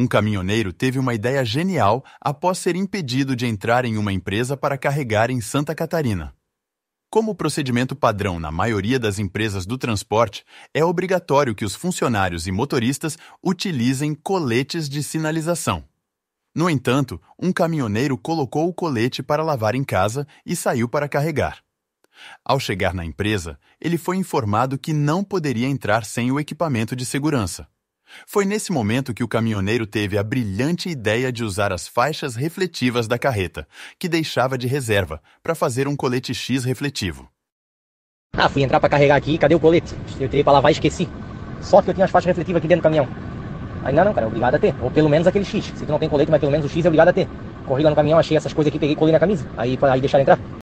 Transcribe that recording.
Um caminhoneiro teve uma ideia genial após ser impedido de entrar em uma empresa para carregar em Santa Catarina. Como o procedimento padrão na maioria das empresas do transporte, é obrigatório que os funcionários e motoristas utilizem coletes de sinalização. No entanto, um caminhoneiro colocou o colete para lavar em casa e saiu para carregar. Ao chegar na empresa, ele foi informado que não poderia entrar sem o equipamento de segurança. Foi nesse momento que o caminhoneiro teve a brilhante ideia de usar as faixas refletivas da carreta, que deixava de reserva, para fazer um colete X refletivo. Ah, fui entrar para carregar aqui, cadê o colete? Eu tirei para lavar e esqueci. Só que eu tinha as faixas refletivas aqui dentro do caminhão. Aí não, não, cara, é obrigado a ter. Ou pelo menos aquele X. Se tu não tem colete, mas pelo menos o X é obrigado a ter. Corri lá no caminhão, achei essas coisas aqui, peguei e colei na camisa. Aí, aí deixaram entrar.